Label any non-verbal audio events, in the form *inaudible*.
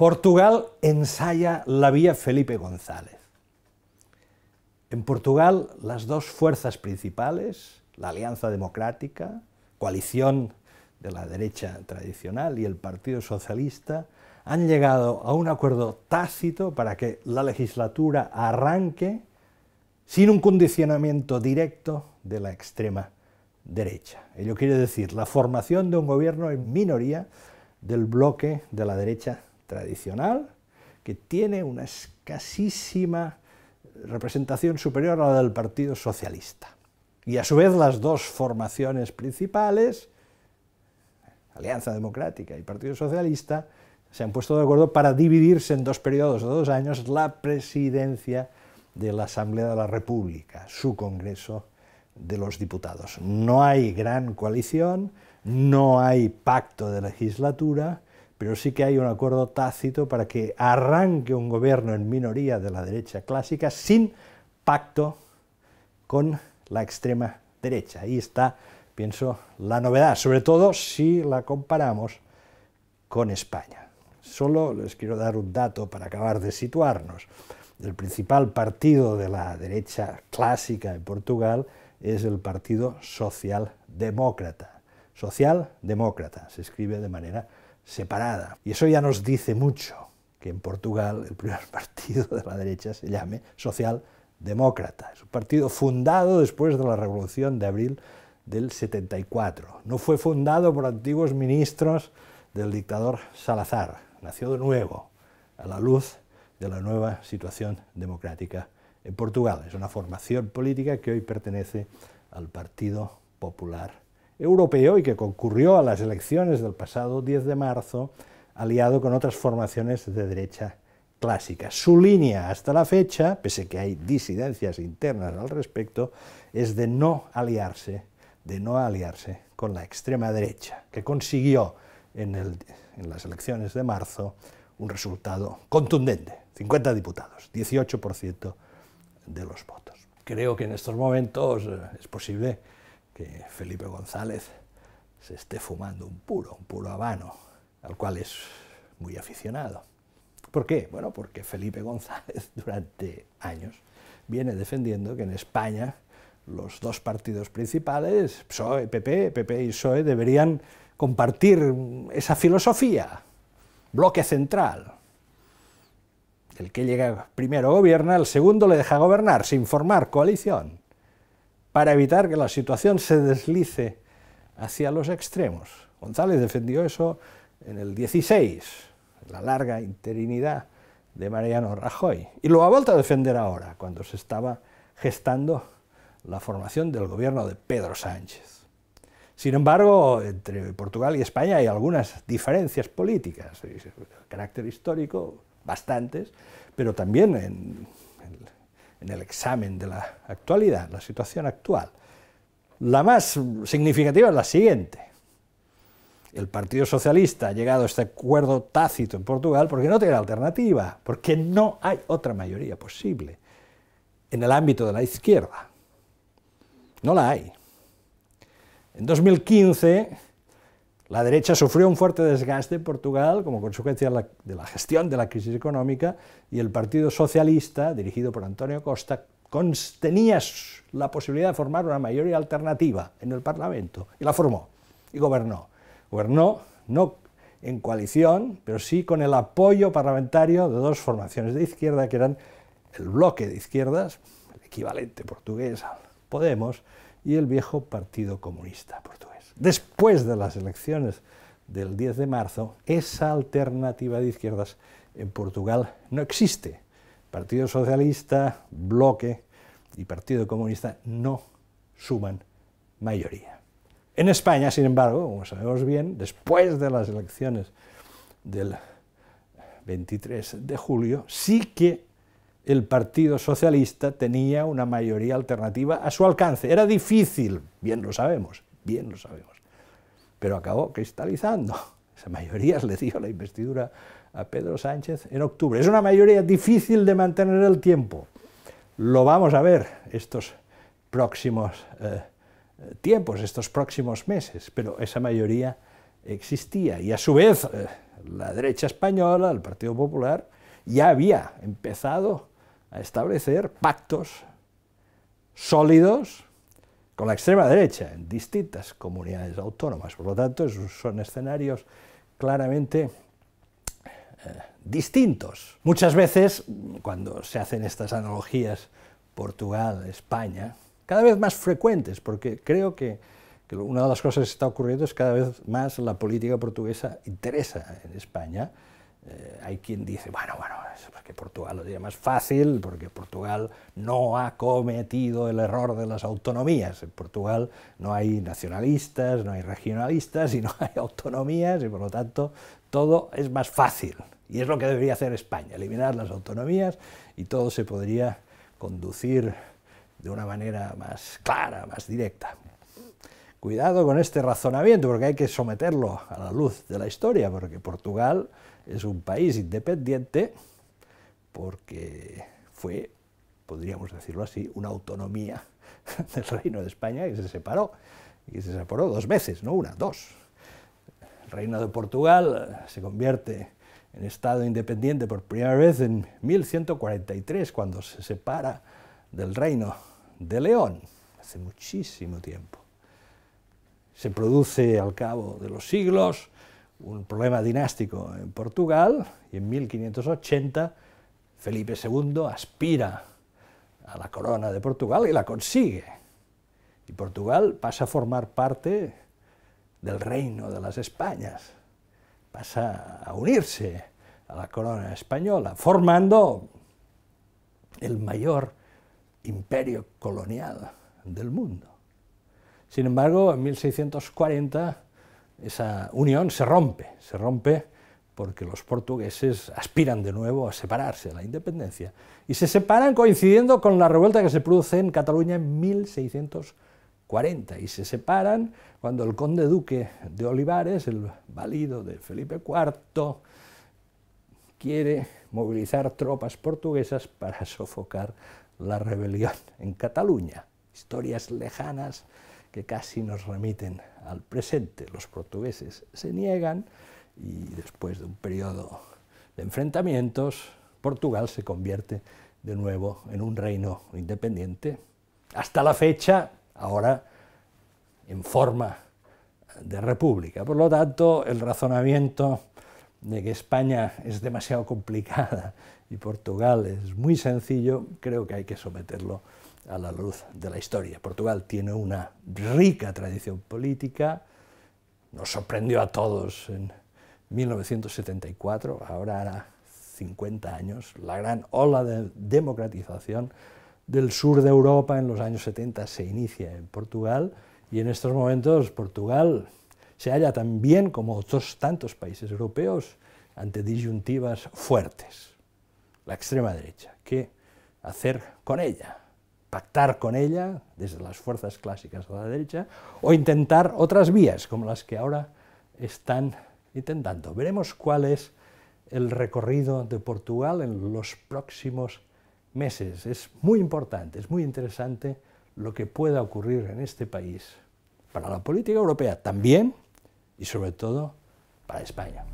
Portugal ensaya la vía Felipe González. En Portugal, las dos fuerzas principales, la Alianza Democrática, coalición de la derecha tradicional y el Partido Socialista, han llegado a un acuerdo tácito para que la legislatura arranque sin un condicionamiento directo de la extrema derecha. Ello quiere decir la formación de un gobierno en minoría del bloque de la derecha tradicional que tiene una escasísima representación superior a la del Partido Socialista. Y a su vez las dos formaciones principales, Alianza Democrática y Partido Socialista, se han puesto de acuerdo para dividirse en dos periodos de dos años la presidencia de la Asamblea de la República, su Congreso de los Diputados. No hay gran coalición, no hay pacto de legislatura, pero sí que hay un acuerdo tácito para que arranque un gobierno en minoría de la derecha clásica sin pacto con la extrema derecha. Ahí está, pienso, la novedad, sobre todo si la comparamos con España. Solo les quiero dar un dato para acabar de situarnos. El principal partido de la derecha clásica en Portugal es el Partido Socialdemócrata. Socialdemócrata se escribe de manera separada. Y eso ya nos dice mucho, que en Portugal el primer *laughs* partido de la derecha se llame socialdemócrata. Es un partido fundado después de la Revolución de Abril del 74. No fue fundado por antiguos ministros del dictador Salazar. Nació de nuevo, a la luz de la nueva situación democrática en Portugal. Es una formación política que hoy pertenece al Partido Popular europeo y que concurrió a las elecciones del pasado 10 de marzo, aliado con otras formaciones de derecha clásica. Su línea hasta la fecha, pese que hay disidencias internas al respecto, es de no aliarse, de no aliarse con la extrema derecha, que consiguió en, en las elecciones de marzo un resultado contundente, 50 diputados, 18% de los votos. Creo que en estos momentos eh, es posible que Felipe González se esté fumando un puro, un puro habano, al cual es muy aficionado. ¿Por qué? Bueno, porque Felipe González *laughs* durante años viene defendiendo que en España los dos partidos principales, PSOE, PP, PP y PSOE, deberían compartir esa filosofía, bloque central. El que llega primero gobierna, el segundo le deja gobernar, sin formar coalición para evitar que la situación se deslice hacia los extremos. González defendió eso en el 16, la larga interinidad de Mariano Rajoy, y lo ha vuelto a defender ahora, cuando se estaba gestando la formación del gobierno de Pedro Sánchez. Sin embargo, entre Portugal y España hay algunas diferencias políticas, de carácter histórico, bastantes, pero también en en el examen de la actualidad, la situación actual. La más significativa es la siguiente. El Partido Socialista ha llegado a este acuerdo tácito en Portugal porque no tiene alternativa, porque no hay otra mayoría posible en el ámbito de la izquierda. No la hay. En 2015 la derecha sufrió un fuerte desgaste en Portugal como consecuencia de la gestión de la crisis económica y el Partido Socialista, dirigido por Antonio Costa, tenía la posibilidad de formar una mayoría alternativa en el Parlamento y la formó y gobernó. Gobernó no en coalición, pero sí con el apoyo parlamentario de dos formaciones de izquierda que eran el bloque de izquierdas, el equivalente portugués al Podemos, y el viejo Partido Comunista Portugués después de las elecciones del 10 de marzo, esa alternativa de izquierdas en Portugal no existe. Partido Socialista, Bloque y Partido Comunista no suman mayoría. En España, sin embargo, como sabemos bien, después de las elecciones del 23 de julio, sí que el Partido Socialista tenía una mayoría alternativa a su alcance. Era difícil, bien lo sabemos, bien lo sabemos. Pero acabó cristalizando. *laughs* Esa mayoría le dio la investidura a Pedro Sánchez en octubre. Es una mayoría difícil de mantener el tiempo. Lo vamos a ver estos próximos eh, tiempos, estos próximos meses, pero esa mayoría existía. Y a su vez, eh, la derecha española, el Partido Popular, ya había empezado a establecer pactos sólidos con la extrema derecha en distintas comunidades autónomas. Por lo tanto, son escenarios claramente eh, distintos. Muchas veces, cuando se hacen estas analogías Portugal, España, cada vez más frecuentes, porque creo que, que, una de las cosas que está ocurriendo es cada vez más la política portuguesa interesa en España, eh, hay quien dice, bueno, bueno, es porque Portugal lo tiene más fácil, porque Portugal no ha cometido el error de las autonomías. En Portugal no hay nacionalistas, no hay regionalistas y no hay autonomías y por lo tanto todo es más fácil. Y es lo que debería hacer España, eliminar las autonomías y todo se podría conducir de una manera más clara, más directa. Cuidado con este razonamiento, porque hay que someterlo a la luz de la historia, porque Portugal es un país independiente, porque fue, podríamos decirlo así, una autonomía *laughs* del Reino de España que se separó, y se separó dos veces, no una, dos. El Reino de Portugal eh, se convierte en Estado independiente por primera vez en 1143, cuando se separa del Reino de León, hace muchísimo tiempo se produce al cabo de los siglos un problema dinástico en Portugal y en 1580 Felipe II aspira a la corona de Portugal y la consigue. Y Portugal pasa a formar parte del reino de las Españas, pasa a unirse a la corona española, formando el mayor imperio colonial del mundo. Sin embargo, en 1640 esa unión se rompe, se rompe porque los portugueses aspiran de nuevo a separarse, a la independencia, y se separan coincidiendo con la revuelta que se produce en Cataluña en 1640, y se separan cuando el conde duque de Olivares, el valido de Felipe IV, quiere movilizar tropas portuguesas para sofocar la rebelión en Cataluña. Historias lejanas que casi nos remiten al presente. Los portugueses se niegan y después de un periodo de enfrentamientos, Portugal se convierte de nuevo en un reino independiente. Hasta la fecha, ahora en forma de república. Por lo tanto, el razonamiento de que España es demasiado complicada y Portugal es muy sencillo, creo que hay que someterlo a la luz de la historia. Portugal tiene una rica tradición política, nos sorprendió a todos en 1974, ahora hará 50 años, la gran ola de democratización del sur de Europa en los años 70 se inicia en Portugal y en estos momentos Portugal se halla también, como otros tantos países europeos, ante disyuntivas fuertes. La extrema derecha, ¿qué hacer con ella? pactar con ella, desde las fuerzas clásicas de la derecha, o intentar otras vías, como las que ahora están intentando. Veremos cuál es el recorrido de Portugal en los próximos meses. Es muy importante, es muy interesante lo que pueda ocurrir en este país para la política europea también y sobre todo para España.